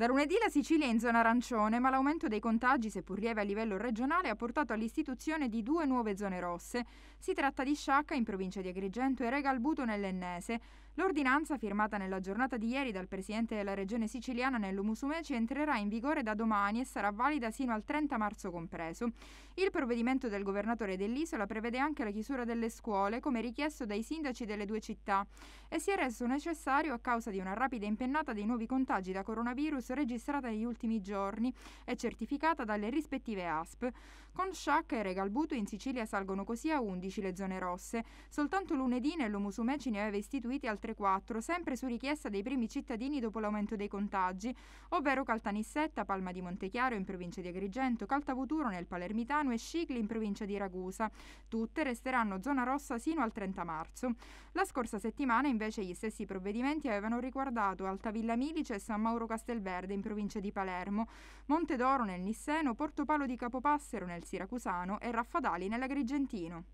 Da lunedì la Sicilia è in zona arancione, ma l'aumento dei contagi, seppur lieve a livello regionale, ha portato all'istituzione di due nuove zone rosse. Si tratta di Sciacca in provincia di Agrigento e Regalbuto nell'Ennese. L'ordinanza, firmata nella giornata di ieri dal presidente della regione siciliana Nello Musumeci, entrerà in vigore da domani e sarà valida sino al 30 marzo compreso. Il provvedimento del governatore dell'isola prevede anche la chiusura delle scuole, come richiesto dai sindaci delle due città, e si è reso necessario a causa di una rapida impennata dei nuovi contagi da coronavirus successo registrata negli ultimi giorni e certificata dalle rispettive ASP. Con Sciacca e Regalbuto in Sicilia salgono così a 11 le zone rosse. Soltanto lunedì nello ne aveva istituiti altre 4, sempre su richiesta dei primi cittadini dopo l'aumento dei contagi, ovvero Caltanissetta, Palma di Montechiaro in provincia di Agrigento, Caltavuturo nel Palermitano e Scicli in provincia di Ragusa. Tutte resteranno zona rossa sino al 30 marzo. La scorsa settimana invece gli stessi provvedimenti avevano riguardato Altavilla Milice e San Mauro Castelverde Verde in provincia di Palermo, Monte d'Oro nel Nisseno, Portopalo di Capopassero nel Siracusano e Raffadali nell'Agrigentino.